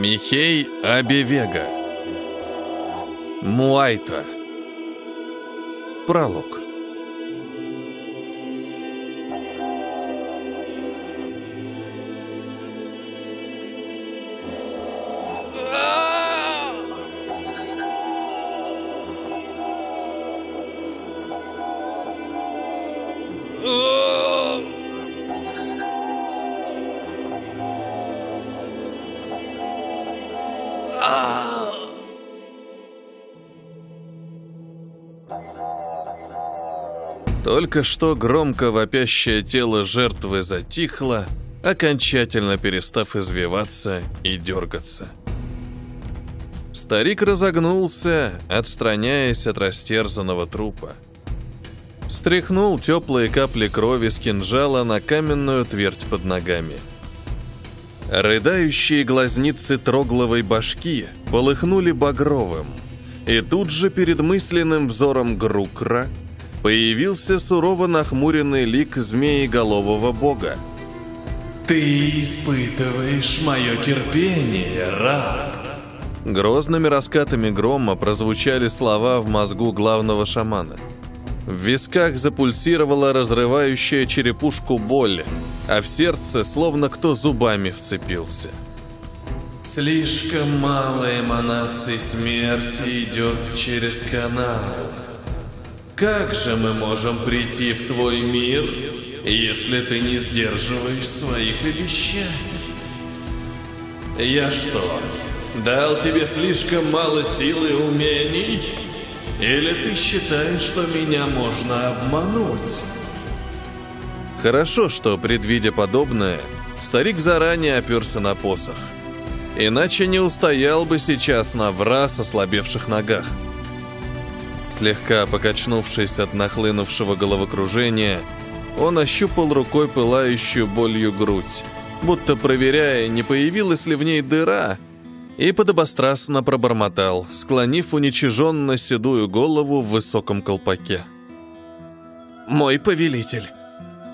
Михей Абевега. Муайта. Пролог. Только что громко вопящее тело жертвы затихло, окончательно перестав извиваться и дергаться. Старик разогнулся, отстраняясь от растерзанного трупа. Стряхнул теплые капли крови с кинжала на каменную твердь под ногами. Рыдающие глазницы трогловой башки полыхнули багровым, и тут же перед мысленным взором Грукра – Появился сурово нахмуренный лик змееголового бога. «Ты испытываешь мое терпение, раб!» Грозными раскатами грома прозвучали слова в мозгу главного шамана. В висках запульсировала разрывающая черепушку боль, а в сердце словно кто зубами вцепился. «Слишком мало эманаций смерти идет через канал», как же мы можем прийти в твой мир, если ты не сдерживаешь своих обещаний? Я что, дал тебе слишком мало сил и умений? Или ты считаешь, что меня можно обмануть? Хорошо, что, предвидя подобное, старик заранее оперся на посох. Иначе не устоял бы сейчас на враз ослабевших ногах. Слегка покачнувшись от нахлынувшего головокружения, он ощупал рукой пылающую болью грудь, будто проверяя, не появилась ли в ней дыра, и подобострастно пробормотал, склонив уничиженно седую голову в высоком колпаке. «Мой повелитель,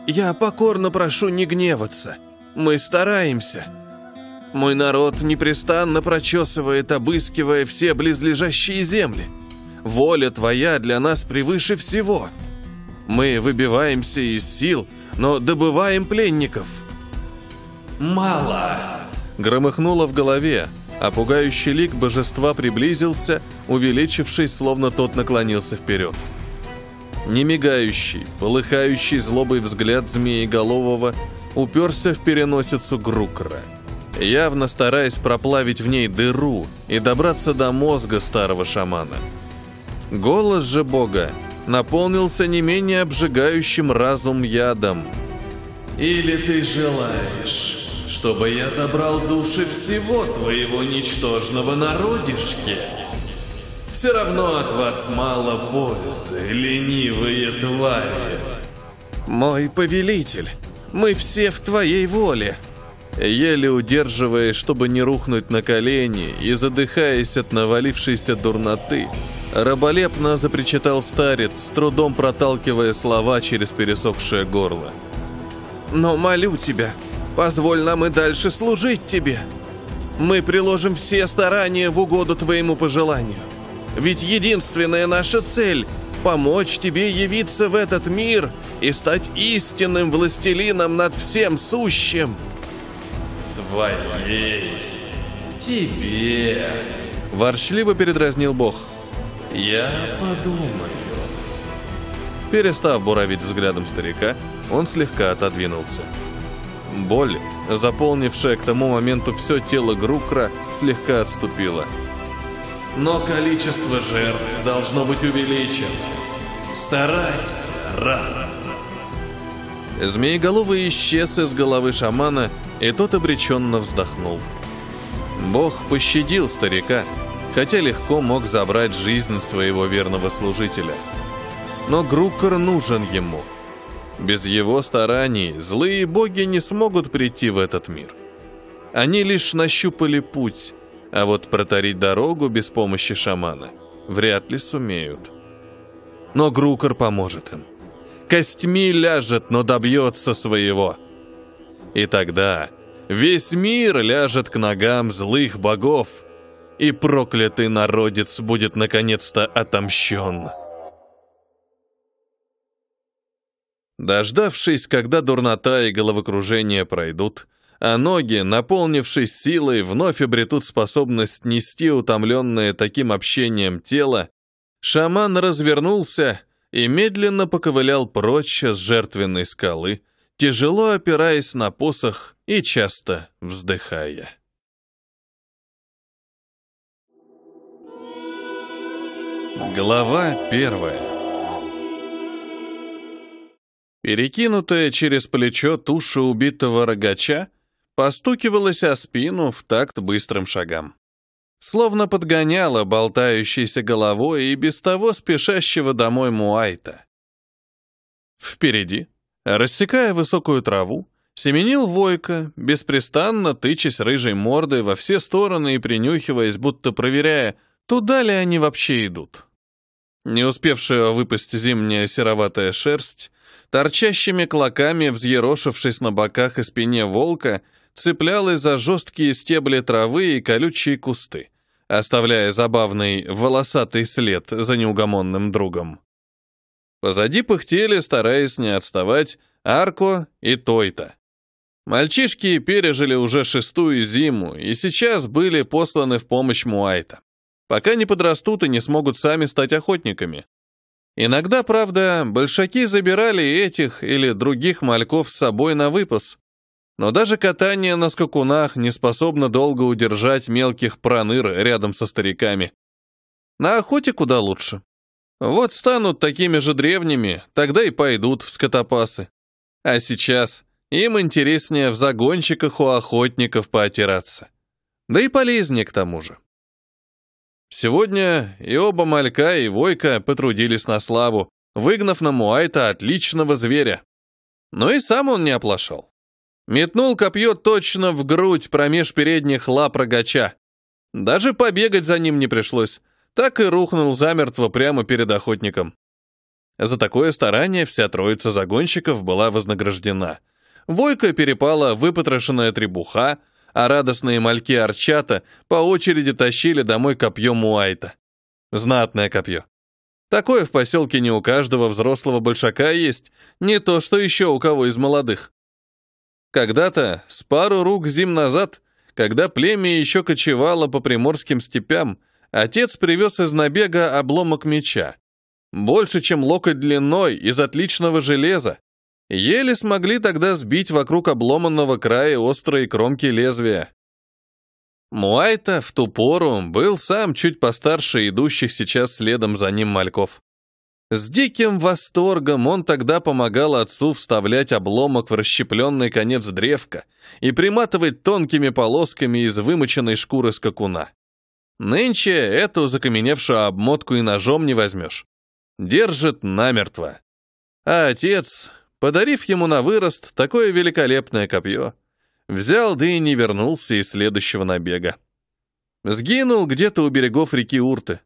я покорно прошу не гневаться. Мы стараемся. Мой народ непрестанно прочесывает, обыскивая все близлежащие земли». Воля Твоя для нас превыше всего. Мы выбиваемся из сил, но добываем пленников». «Мало!» — громыхнуло в голове, а пугающий лик божества приблизился, увеличившись, словно тот наклонился вперед. Немигающий, полыхающий злобой взгляд змееголового уперся в переносицу Грукра, явно стараясь проплавить в ней дыру и добраться до мозга старого шамана. Голос же Бога наполнился не менее обжигающим разум ядом. «Или ты желаешь, чтобы я забрал души всего твоего ничтожного народишки? Все равно от вас мало пользы, ленивые твари!» «Мой повелитель, мы все в твоей воле!» еле удерживаясь, чтобы не рухнуть на колени и задыхаясь от навалившейся дурноты, раболепно запричитал старец, с трудом проталкивая слова через пересохшее горло. «Но молю тебя, позволь нам и дальше служить тебе. Мы приложим все старания в угоду твоему пожеланию. Ведь единственная наша цель — помочь тебе явиться в этот мир и стать истинным властелином над всем сущим». Твоей. Тебе. Ворчливо передразнил Бог. Я подумаю. Перестав буравить взглядом старика, он слегка отодвинулся. Боль, заполнившая к тому моменту все тело Грукра, слегка отступила. «Но количество жертв должно быть увеличено. Старайся, рано!» Змееголовый исчез из головы шамана, и тот обреченно вздохнул. Бог пощадил старика, хотя легко мог забрать жизнь своего верного служителя. Но Грукор нужен ему. Без его стараний злые боги не смогут прийти в этот мир. Они лишь нащупали путь, а вот протарить дорогу без помощи шамана вряд ли сумеют. Но Грукор поможет им. Костьми ляжет, но добьется своего. И тогда весь мир ляжет к ногам злых богов, и проклятый народец будет наконец-то отомщен. Дождавшись, когда дурнота и головокружение пройдут, а ноги, наполнившись силой, вновь обретут способность нести утомленное таким общением тело, шаман развернулся и медленно поковылял прочь с жертвенной скалы, тяжело опираясь на посох и часто вздыхая. Глава первая. Перекинутая через плечо туша убитого рогача постукивалась о спину в такт быстрым шагам. Словно подгоняла болтающейся головой и без того спешащего домой Муайта. Впереди, Рассекая высокую траву, семенил Войко, беспрестанно тычась рыжей мордой во все стороны и принюхиваясь, будто проверяя, туда ли они вообще идут. Не успевшая выпасть зимняя сероватая шерсть, торчащими клоками, взъерошившись на боках и спине волка, цеплялась за жесткие стебли травы и колючие кусты, оставляя забавный волосатый след за неугомонным другом. Позади пыхтели, стараясь не отставать, Арко и Тойта. Мальчишки пережили уже шестую зиму и сейчас были посланы в помощь Муайта, пока не подрастут и не смогут сами стать охотниками. Иногда, правда, большаки забирали этих или других мальков с собой на выпас, но даже катание на скакунах не способно долго удержать мелких проныр рядом со стариками. На охоте куда лучше. Вот станут такими же древними, тогда и пойдут в скотопасы. А сейчас им интереснее в загонщиках у охотников поотираться. Да и полезнее к тому же. Сегодня и оба малька, и Войка потрудились на славу, выгнав на Муайта отличного зверя. Но и сам он не оплошал. Метнул копье точно в грудь промеж передних лап рогача. Даже побегать за ним не пришлось так и рухнул замертво прямо перед охотником. За такое старание вся троица загонщиков была вознаграждена. Войка перепала выпотрошенная требуха, а радостные мальки Арчата по очереди тащили домой копье Муайта. Знатное копье. Такое в поселке не у каждого взрослого большака есть, не то что еще у кого из молодых. Когда-то, с пару рук зим назад, когда племя еще кочевало по приморским степям, Отец привез из набега обломок меча. Больше, чем локоть длиной, из отличного железа. Еле смогли тогда сбить вокруг обломанного края острые кромки лезвия. Муайта в ту пору был сам чуть постарше идущих сейчас следом за ним мальков. С диким восторгом он тогда помогал отцу вставлять обломок в расщепленный конец древка и приматывать тонкими полосками из вымоченной шкуры скакуна. Нынче эту закаменевшую обмотку и ножом не возьмешь. Держит намертво. А отец, подарив ему на вырост такое великолепное копье, взял, да и не вернулся из следующего набега. Сгинул где-то у берегов реки Урты.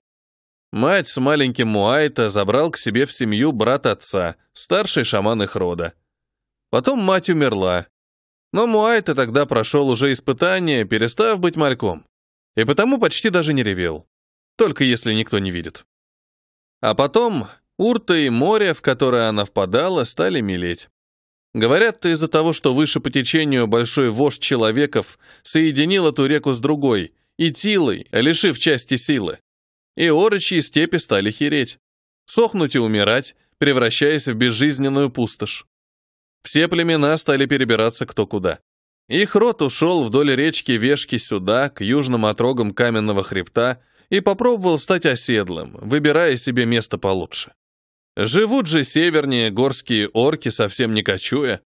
Мать с маленьким Муайта забрал к себе в семью брат отца, старший шаман их рода. Потом мать умерла. Но Муайта тогда прошел уже испытание, перестав быть моряком и потому почти даже не ревел. Только если никто не видит. А потом Урта и море, в которое она впадала, стали мелеть. Говорят, -то из-за того, что выше по течению большой вождь человеков соединил эту реку с другой, и Тилой, лишив части силы. И орочьи степи стали хереть, сохнуть и умирать, превращаясь в безжизненную пустошь. Все племена стали перебираться кто куда. Их рот ушел вдоль речки Вешки сюда, к южным отрогам каменного хребта, и попробовал стать оседлым, выбирая себе место получше. Живут же севернее горские орки, совсем не кочуя.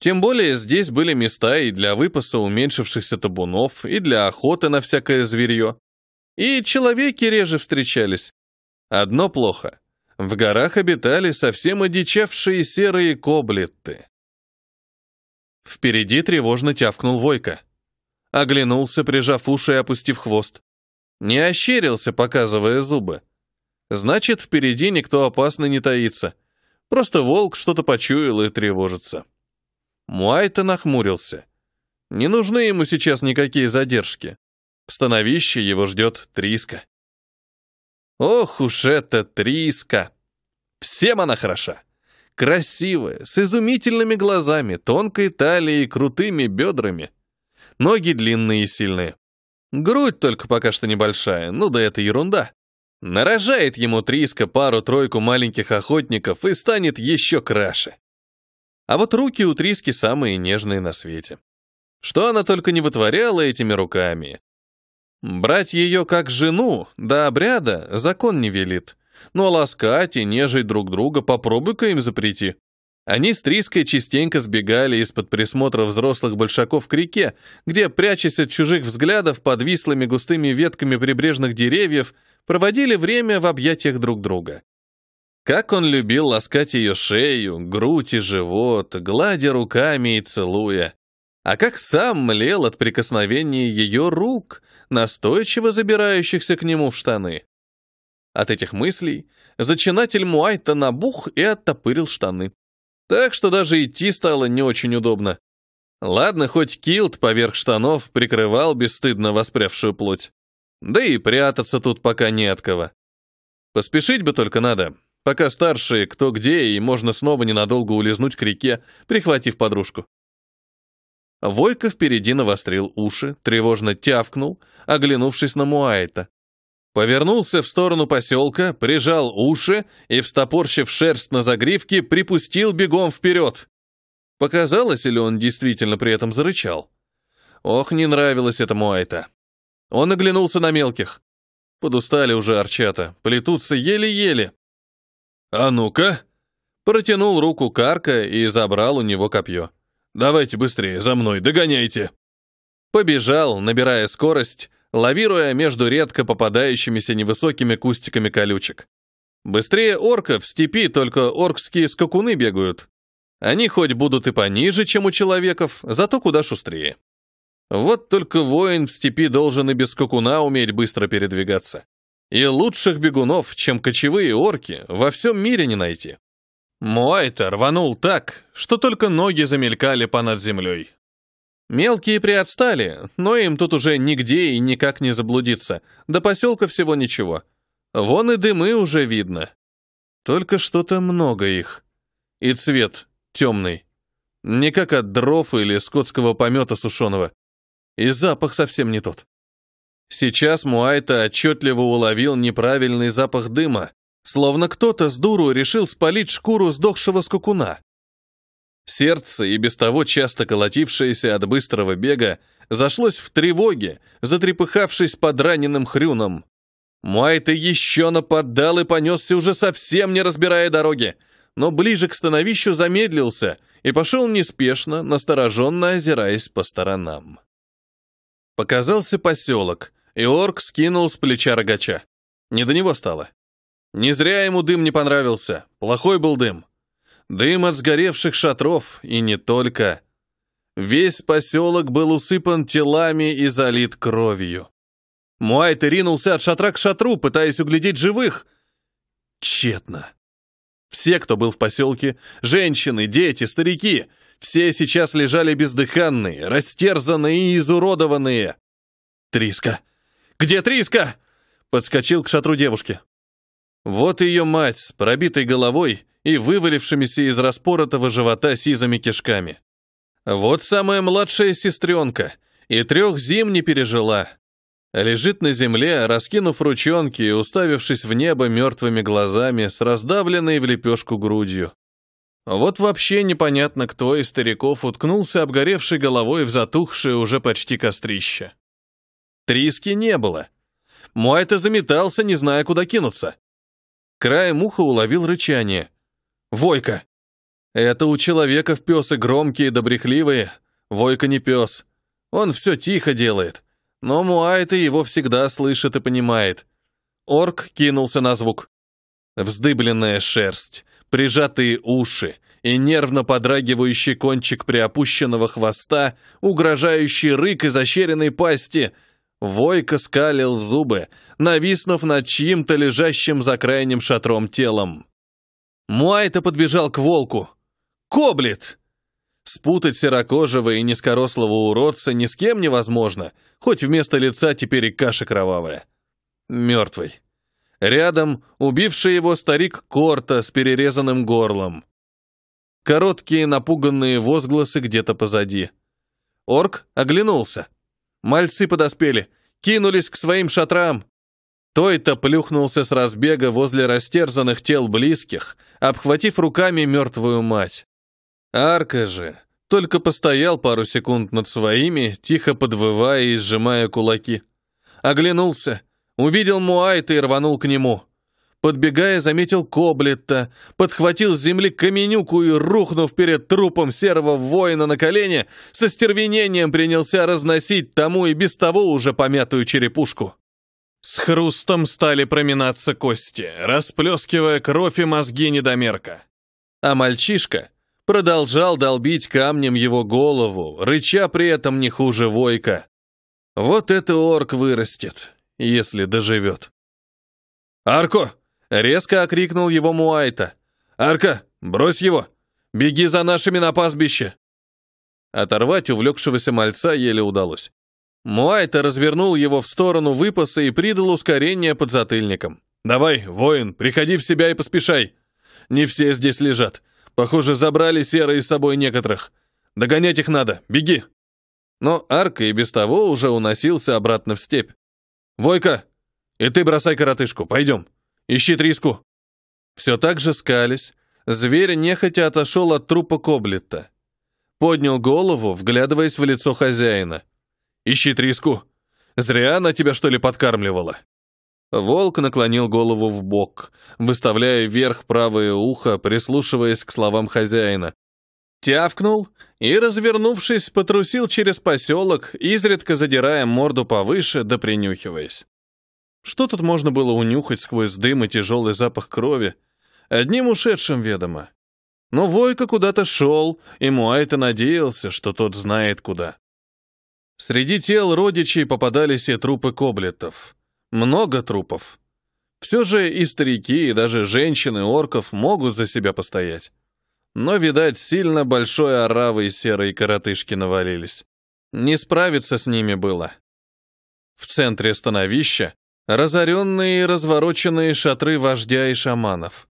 Тем более здесь были места и для выпаса уменьшившихся табунов, и для охоты на всякое зверье. И человеки реже встречались. Одно плохо. В горах обитали совсем одичавшие серые коблетты. Впереди тревожно тявкнул Войка. Оглянулся, прижав уши и опустив хвост. Не ощерился, показывая зубы. Значит, впереди никто опасно не таится. Просто волк что-то почуял и тревожится. Муайта нахмурился. Не нужны ему сейчас никакие задержки. В становище его ждет Триска. Ох уж эта Триска! Всем она хороша! Красивая, с изумительными глазами, тонкой талией, крутыми бедрами. Ноги длинные и сильные. Грудь только пока что небольшая, ну да это ерунда. Нарожает ему Триска пару-тройку маленьких охотников и станет еще краше. А вот руки у Триски самые нежные на свете. Что она только не вытворяла этими руками. Брать ее как жену до обряда закон не велит — но ну, а ласкать и нежить друг друга попробуй-ка им запрети. Они с Триской частенько сбегали из-под присмотра взрослых большаков к реке, где, прячась от чужих взглядов под вислыми густыми ветками прибрежных деревьев, проводили время в объятиях друг друга. Как он любил ласкать ее шею, грудь и живот, гладя руками и целуя. А как сам млел от прикосновения ее рук, настойчиво забирающихся к нему в штаны. От этих мыслей зачинатель Муайта набух и оттопырил штаны. Так что даже идти стало не очень удобно. Ладно, хоть килт поверх штанов прикрывал бесстыдно воспрявшую плоть. Да и прятаться тут пока не от кого. Поспешить бы только надо, пока старшие кто где, и можно снова ненадолго улизнуть к реке, прихватив подружку. Войка впереди навострил уши, тревожно тявкнул, оглянувшись на Муайта. Повернулся в сторону поселка, прижал уши и, встопорщив шерсть на загривке, припустил бегом вперед. Показалось ли он действительно при этом зарычал? Ох, не нравилось этому Айта. Он оглянулся на мелких. Подустали уже арчата, плетутся еле-еле. «А ну-ка!» Протянул руку Карка и забрал у него копье. «Давайте быстрее, за мной, догоняйте!» Побежал, набирая скорость, лавируя между редко попадающимися невысокими кустиками колючек. Быстрее орка в степи только оркские скакуны бегают. Они хоть будут и пониже, чем у человеков, зато куда шустрее. Вот только воин в степи должен и без скакуна уметь быстро передвигаться. И лучших бегунов, чем кочевые орки, во всем мире не найти. Муайта рванул так, что только ноги замелькали понад землей. Мелкие приотстали, но им тут уже нигде и никак не заблудиться. До поселка всего ничего. Вон и дымы уже видно. Только что-то много их. И цвет темный. Не как от дров или скотского помета сушеного. И запах совсем не тот. Сейчас Муайта отчетливо уловил неправильный запах дыма, словно кто-то с дуру решил спалить шкуру сдохшего скукуна. Сердце, и без того часто колотившееся от быстрого бега, зашлось в тревоге, затрепыхавшись под раненым хрюном. Муайта еще нападал и понесся уже совсем не разбирая дороги, но ближе к становищу замедлился и пошел неспешно, настороженно озираясь по сторонам. Показался поселок, и орк скинул с плеча рогача. Не до него стало. Не зря ему дым не понравился, плохой был дым. Дым от сгоревших шатров, и не только. Весь поселок был усыпан телами и залит кровью. Муайт ринулся от шатра к шатру, пытаясь углядеть живых. Тщетно. Все, кто был в поселке, женщины, дети, старики, все сейчас лежали бездыханные, растерзанные и изуродованные. «Триска! Где Триска?» Подскочил к шатру девушки. Вот ее мать с пробитой головой и вывалившимися из распоротого живота сизыми кишками. Вот самая младшая сестренка, и трех зим не пережила. Лежит на земле, раскинув ручонки и уставившись в небо мертвыми глазами с раздавленной в лепешку грудью. Вот вообще непонятно, кто из стариков уткнулся обгоревшей головой в затухшее уже почти кострище. Триски не было. Муайта заметался, не зная, куда кинуться. Краем уха уловил рычание — Войка. Это у человеков пёсы громкие да брехливые. Войка не пёс, Он всё тихо делает. Но муайты его всегда слышит и понимает. Орк кинулся на звук. Вздыбленная шерсть, прижатые уши и нервно подрагивающий кончик приопущенного хвоста, угрожающий рык изощренной пасти. Войка скалил зубы, нависнув над чьим-то лежащим за крайним шатром телом. Муайта подбежал к волку. «Коблет!» Спутать серокожего и низкорослого уродца ни с кем невозможно, хоть вместо лица теперь и каша кровавая. Мертвый. Рядом убивший его старик Корта с перерезанным горлом. Короткие напуганные возгласы где-то позади. Орк оглянулся. Мальцы подоспели, кинулись к своим шатрам. Той-то плюхнулся с разбега возле растерзанных тел близких, обхватив руками мертвую мать. Арка же только постоял пару секунд над своими, тихо подвывая и сжимая кулаки. Оглянулся, увидел Муайта и рванул к нему. Подбегая, заметил Коблетта, подхватил с земли каменюку и, рухнув перед трупом серого воина на колени, со стервенением принялся разносить тому и без того уже помятую черепушку. С хрустом стали проминаться кости, расплескивая кровь и мозги недомерка. А мальчишка продолжал долбить камнем его голову, рыча при этом не хуже войка. Вот это орк вырастет, если доживет. «Арко!» — резко окрикнул его Муайта. «Арко, брось его! Беги за нашими на пастбище!» Оторвать увлекшегося мальца еле удалось. Муайта развернул его в сторону выпаса и придал ускорение под затыльником. «Давай, воин, приходи в себя и поспешай. Не все здесь лежат. Похоже, забрали серые с собой некоторых. Догонять их надо, беги!» Но арка и без того уже уносился обратно в степь. «Войка, и ты бросай коротышку, пойдем. Ищи триску». Все так же скались. Зверь нехотя отошел от трупа Коблетта, Поднял голову, вглядываясь в лицо хозяина — Ищи треску. Зря она тебя, что ли, подкармливала?» Волк наклонил голову в бок, выставляя вверх правое ухо, прислушиваясь к словам хозяина. Тявкнул и, развернувшись, потрусил через поселок, изредка задирая морду повыше да принюхиваясь. Что тут можно было унюхать сквозь дым и тяжелый запах крови? Одним ушедшим ведомо. Но Войка куда-то шел, и Муайта надеялся, что тот знает куда. Среди тел родичей попадались и трупы коблетов. Много трупов. Все же и старики, и даже женщины орков могут за себя постоять. Но, видать, сильно большой оравы и серые коротышки навалились. Не справиться с ними было. В центре становища разоренные и развороченные шатры вождя и шаманов.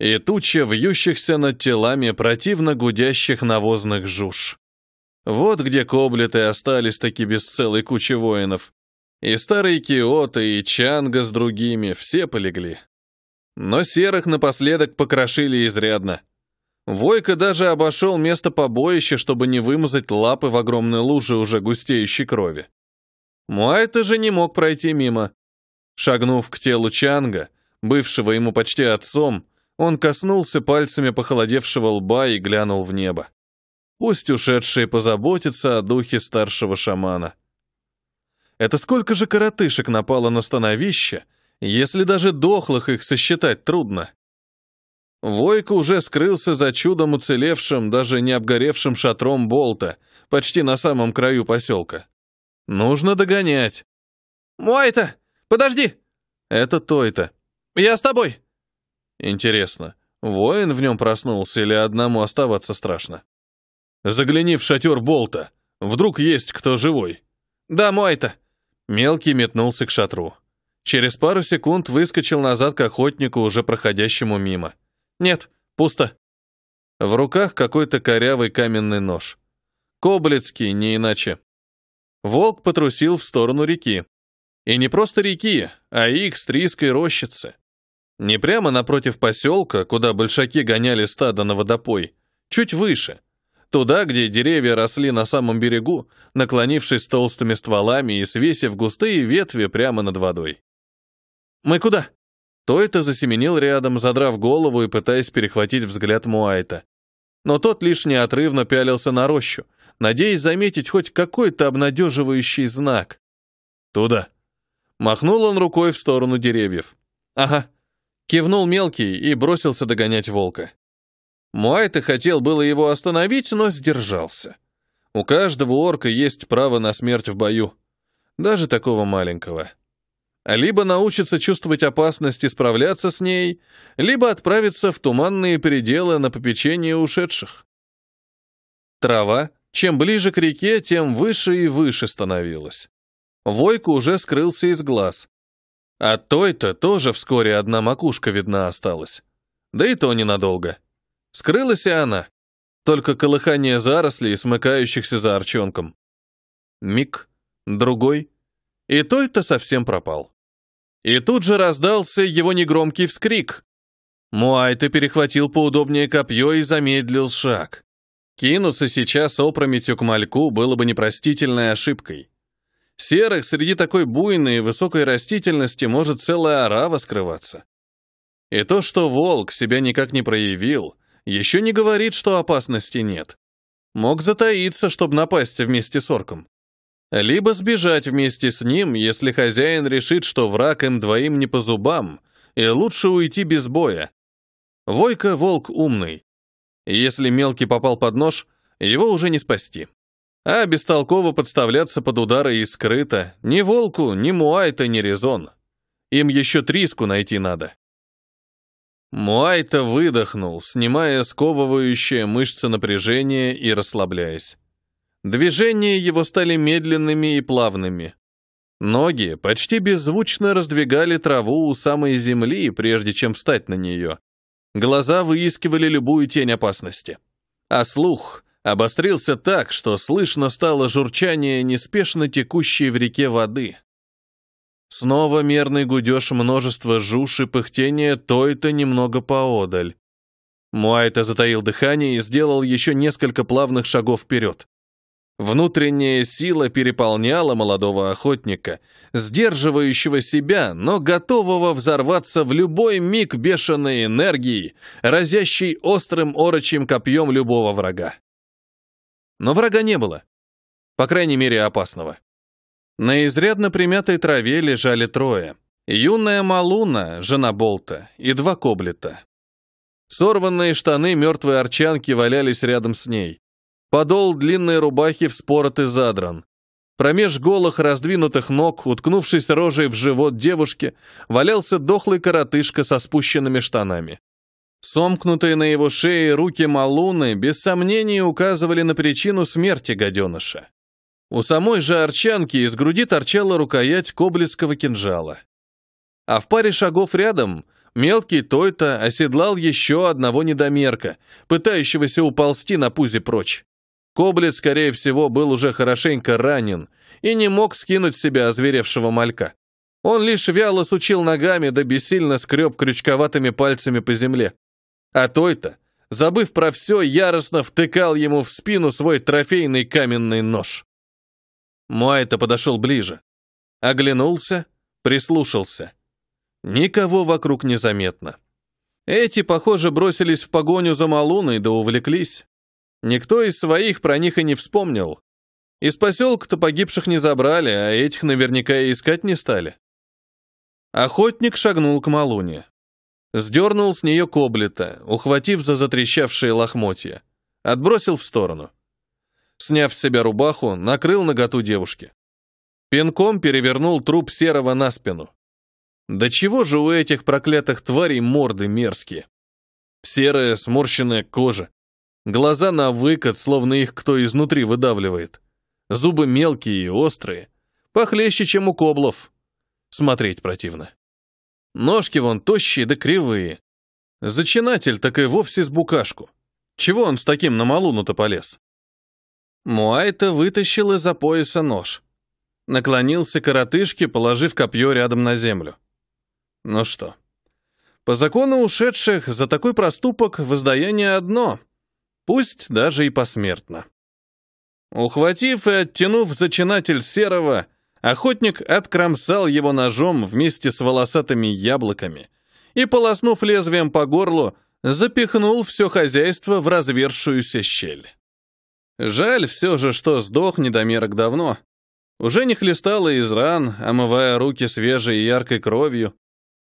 И туча вьющихся над телами противно гудящих навозных жуж. Вот где коблеты остались таки без целой кучи воинов. И старые Киота, и Чанга с другими, все полегли. Но серых напоследок покрошили изрядно. Войка даже обошел место побоища, чтобы не вымазать лапы в огромной луже уже густеющей крови. Муайта же не мог пройти мимо. Шагнув к телу Чанга, бывшего ему почти отцом, он коснулся пальцами похолодевшего лба и глянул в небо. Пусть ушедшие позаботятся о духе старшего шамана. Это сколько же коротышек напало на становище, если даже дохлых их сосчитать трудно? Войка уже скрылся за чудом уцелевшим, даже не обгоревшим шатром болта, почти на самом краю поселка. Нужно догонять. «Мой-то! Подожди!» «Это той-то». «Я с тобой!» Интересно, воин в нем проснулся или одному оставаться страшно? Загляни в шатер Болта. Вдруг есть кто живой. Да мой-то. Мелкий метнулся к шатру. Через пару секунд выскочил назад к охотнику, уже проходящему мимо. Нет, пусто. В руках какой-то корявый каменный нож. Коблицкий, не иначе. Волк потрусил в сторону реки. И не просто реки, а их с Икстрийской рощицы. Не прямо напротив поселка, куда большаки гоняли стадо на водопой, чуть выше — Туда, где деревья росли на самом берегу, наклонившись толстыми стволами и свесив густые ветви прямо над водой. «Мы куда?» То это засеменил рядом, задрав голову и пытаясь перехватить взгляд Муайта. Но тот лишь неотрывно пялился на рощу, надеясь заметить хоть какой-то обнадеживающий знак. «Туда!» Махнул он рукой в сторону деревьев. «Ага!» Кивнул мелкий и бросился догонять волка. Муай-то хотел было его остановить, но сдержался. У каждого орка есть право на смерть в бою. Даже такого маленького. Либо научится чувствовать опасность и справляться с ней, либо отправится в туманные пределы на попечение ушедших. Трава, чем ближе к реке, тем выше и выше становилась. Войка уже скрылся из глаз. А той-то тоже вскоре одна макушка видна осталась. Да и то ненадолго. Скрылась и она. Только колыхание зарослей, смыкающихся за арчонком. Миг, другой, и той-то совсем пропал. И тут же раздался его негромкий вскрик. Муайта перехватил поудобнее копье и замедлил шаг. Кинуться сейчас опрометью к мальку было бы непростительной ошибкой. Серых среди такой буйной и высокой растительности может целая орава скрываться. И то, что волк себя никак не проявил, еще не говорит, что опасности нет. Мог затаиться, чтобы напасть вместе с орком. Либо сбежать вместе с ним, если хозяин решит, что враг им двоим не по зубам, и лучше уйти без боя. Войка — волк умный. Если мелкий попал под нож, его уже не спасти. А бестолково подставляться под удары и скрыто. Ни волку, ни муайта, ни резон. Им еще триску найти надо. Муайта выдохнул, снимая сковывающее мышцы напряжение и расслабляясь. Движения его стали медленными и плавными. Ноги почти беззвучно раздвигали траву у самой земли, прежде чем встать на нее. Глаза выискивали любую тень опасности. А слух обострился так, что слышно стало журчание неспешно текущей в реке воды. Снова мерный гудеж множества жуш и пыхтение той-то немного поодаль. Муайта затаил дыхание и сделал еще несколько плавных шагов вперед. Внутренняя сила переполняла молодого охотника, сдерживающего себя, но готового взорваться в любой миг бешеной энергии, разящей острым орочьим копьем любого врага. Но врага не было. По крайней мере, опасного. На изрядно примятой траве лежали трое. Юная Малуна, жена Болта, и два коблета. Сорванные штаны мертвой арчанки валялись рядом с ней. Подол длинной рубахи вспорот и задран. Промеж голых раздвинутых ног, уткнувшись рожей в живот девушки, валялся дохлый коротышка со спущенными штанами. Сомкнутые на его шее руки Малуны без сомнения указывали на причину смерти гаденыша. У самой же арчанки из груди торчала рукоять коблицкого кинжала. А в паре шагов рядом мелкий Тойта оседлал еще одного недомерка, пытающегося уползти на пузе прочь. Коблет, скорее всего, был уже хорошенько ранен и не мог скинуть с себя озверевшего малька. Он лишь вяло сучил ногами да бессильно скреб крючковатыми пальцами по земле. А той-то, забыв про все, яростно втыкал ему в спину свой трофейный каменный нож. Муайта подошел ближе. Оглянулся, прислушался. Никого вокруг не заметно. Эти, похоже, бросились в погоню за Малуной, да увлеклись. Никто из своих про них и не вспомнил. Из поселка-то погибших не забрали, а этих наверняка и искать не стали. Охотник шагнул к Малуне. Сдернул с нее коблета, ухватив за затрещавшие лохмотья. Отбросил в сторону сняв с себя рубаху, накрыл наготу девушки. Пинком перевернул труп серого на спину. Да чего же у этих проклятых тварей морды мерзкие? Серая сморщенная кожа. Глаза на выкат, словно их кто изнутри выдавливает. Зубы мелкие и острые. Похлеще, чем у коблов. Смотреть противно. Ножки вон тощие да кривые. Зачинатель так и вовсе с букашку. Чего он с таким на малуну-то полез? Муайта вытащил из-за пояса нож. Наклонился к коротышке, положив копье рядом на землю. Ну что, по закону ушедших за такой проступок воздаяние одно, пусть даже и посмертно. Ухватив и оттянув зачинатель серого, охотник откромсал его ножом вместе с волосатыми яблоками и, полоснув лезвием по горлу, запихнул все хозяйство в развершуюся щель. Жаль все же, что сдох недомерок давно. Уже не хлестало из ран, омывая руки свежей и яркой кровью.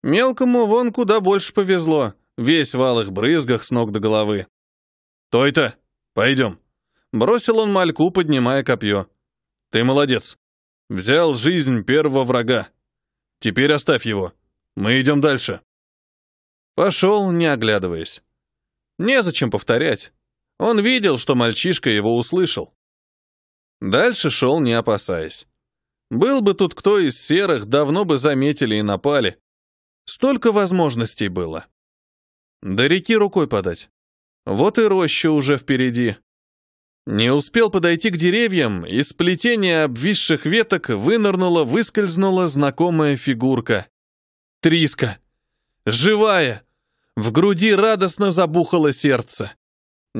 Мелкому вон куда больше повезло, весь в алых брызгах с ног до головы. «Той-то! Пойдем!» Бросил он мальку, поднимая копье. «Ты молодец! Взял жизнь первого врага. Теперь оставь его. Мы идем дальше!» Пошел, не оглядываясь. Незачем повторять. Он видел, что мальчишка его услышал. Дальше шел, не опасаясь. Был бы тут кто из серых, давно бы заметили и напали. Столько возможностей было. До реки рукой подать. Вот и роща уже впереди. Не успел подойти к деревьям, из плетения обвисших веток вынырнула, выскользнула знакомая фигурка. Триска. Живая. В груди радостно забухало сердце.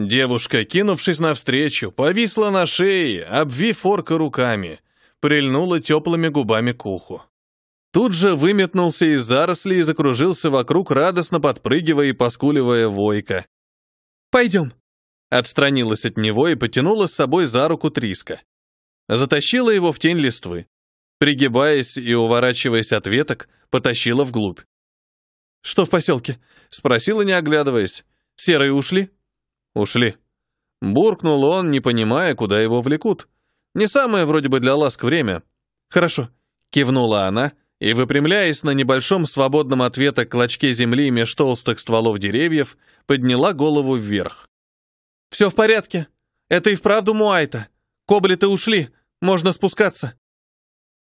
Девушка, кинувшись навстречу, повисла на шее, обвив орка руками, прильнула теплыми губами к уху. Тут же выметнулся из зарослей и закружился вокруг, радостно подпрыгивая и поскуливая войка. «Пойдем!» Отстранилась от него и потянула с собой за руку Триска. Затащила его в тень листвы. Пригибаясь и уворачиваясь от веток, потащила вглубь. «Что в поселке?» — спросила, не оглядываясь. «Серые ушли?» «Ушли». Буркнул он, не понимая, куда его влекут. Не самое вроде бы для ласк время. «Хорошо», — кивнула она, и, выпрямляясь на небольшом свободном от веток клочке земли меж толстых стволов деревьев, подняла голову вверх. «Все в порядке. Это и вправду Муайта. Коблеты ушли. Можно спускаться».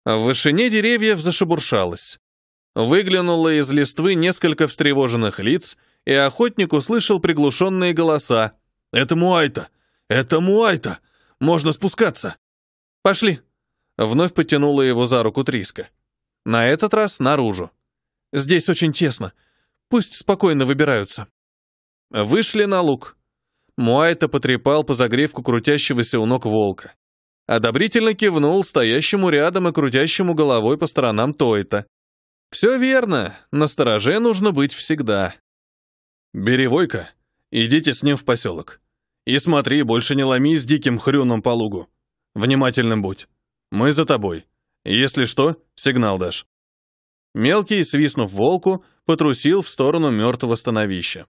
В вышине деревьев зашебуршалось. Выглянуло из листвы несколько встревоженных лиц, и охотник услышал приглушенные голоса. «Это Муайта! Это Муайта! Можно спускаться!» «Пошли!» — вновь потянула его за руку Триска. На этот раз наружу. «Здесь очень тесно. Пусть спокойно выбираются». Вышли на луг. Муайта потрепал по загревку крутящегося у ног волка. Одобрительно кивнул стоящему рядом и крутящему головой по сторонам Тойта. «Все верно, на стороже нужно быть всегда». Бери Войка, идите с ним в поселок. И смотри, больше не ломи с диким хрюном по лугу. Внимательным будь. Мы за тобой. Если что, сигнал дашь». Мелкий, свистнув волку, потрусил в сторону мертвого становища.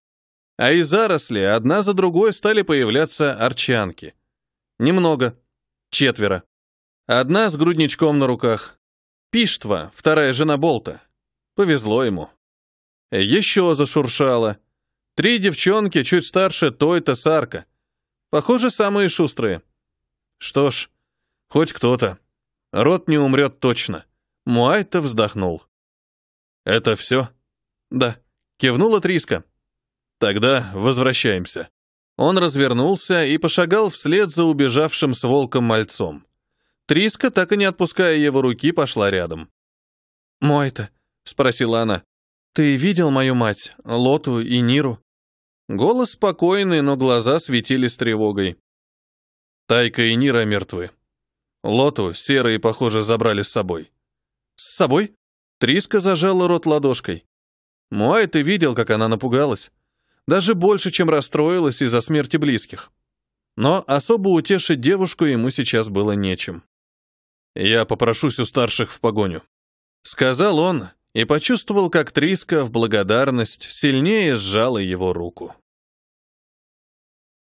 А из заросли одна за другой стали появляться арчанки. Немного. Четверо. Одна с грудничком на руках. Пиштва, вторая жена Болта. Повезло ему. Еще зашуршало. Три девчонки, чуть старше той-то Сарка. Похоже, самые шустрые. Что ж, хоть кто-то. Рот не умрет точно. Муайта вздохнул. «Это все?» «Да», — кивнула Триска. «Тогда возвращаемся». Он развернулся и пошагал вслед за убежавшим с волком мальцом. Триска, так и не отпуская его руки, пошла рядом. «Мой-то?» — спросила она. «Ты видел мою мать, Лоту и Ниру?» Голос спокойный, но глаза светили с тревогой. Тайка и Нира мертвы. Лоту серые, похоже, забрали с собой. С собой? Триска зажала рот ладошкой. Муай, ты видел, как она напугалась. Даже больше, чем расстроилась из-за смерти близких. Но особо утешить девушку ему сейчас было нечем. «Я попрошусь у старших в погоню», — сказал он, и почувствовал, как Триска в благодарность сильнее сжала его руку.